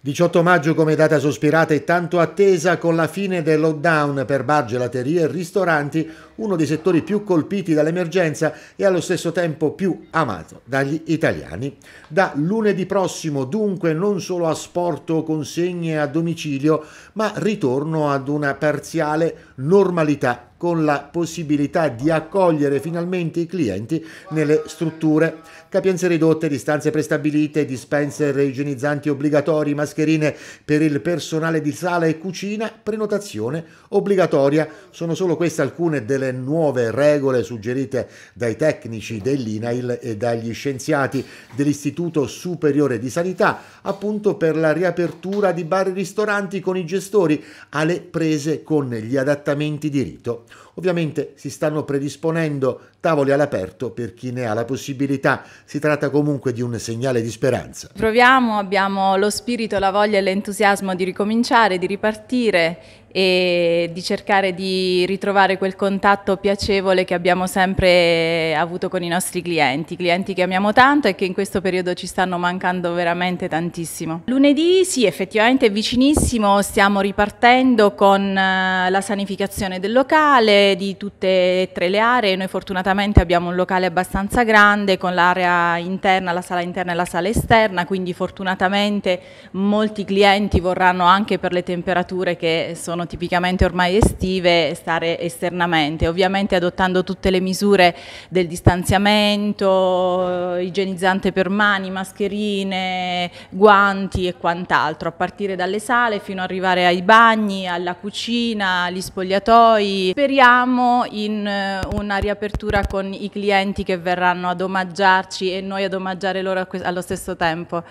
18 maggio come data sospirata e tanto attesa con la fine del lockdown per bar, gelaterie e ristoranti, uno dei settori più colpiti dall'emergenza e allo stesso tempo più amato dagli italiani. Da lunedì prossimo dunque non solo asporto o consegne a domicilio, ma ritorno ad una parziale normalità con la possibilità di accogliere finalmente i clienti nelle strutture. Capienze ridotte, distanze prestabilite, dispenser igienizzanti obbligatori, mascherine per il personale di sala e cucina, prenotazione obbligatoria. Sono solo queste alcune delle le nuove regole suggerite dai tecnici dell'INAIL e dagli scienziati dell'Istituto Superiore di Sanità, appunto per la riapertura di bar e ristoranti con i gestori alle prese con gli adattamenti di rito. Ovviamente si stanno predisponendo tavoli all'aperto per chi ne ha la possibilità, si tratta comunque di un segnale di speranza. Proviamo, abbiamo lo spirito, la voglia e l'entusiasmo di ricominciare, di ripartire e di cercare di ritrovare quel contatto piacevole che abbiamo sempre avuto con i nostri clienti, clienti che amiamo tanto e che in questo periodo ci stanno mancando veramente tantissimo. Lunedì sì, effettivamente è vicinissimo, stiamo ripartendo con eh, la sanificazione del locale, di tutte e tre le aree, noi fortunatamente abbiamo un locale abbastanza grande con l'area interna, la sala interna e la sala esterna, quindi fortunatamente molti clienti vorranno anche per le temperature che sono sono tipicamente ormai estive, stare esternamente, ovviamente adottando tutte le misure del distanziamento, eh, igienizzante per mani, mascherine, guanti e quant'altro, a partire dalle sale fino ad arrivare ai bagni, alla cucina, agli spogliatoi. Speriamo in eh, una riapertura con i clienti che verranno ad omaggiarci e noi ad omaggiare loro allo stesso tempo.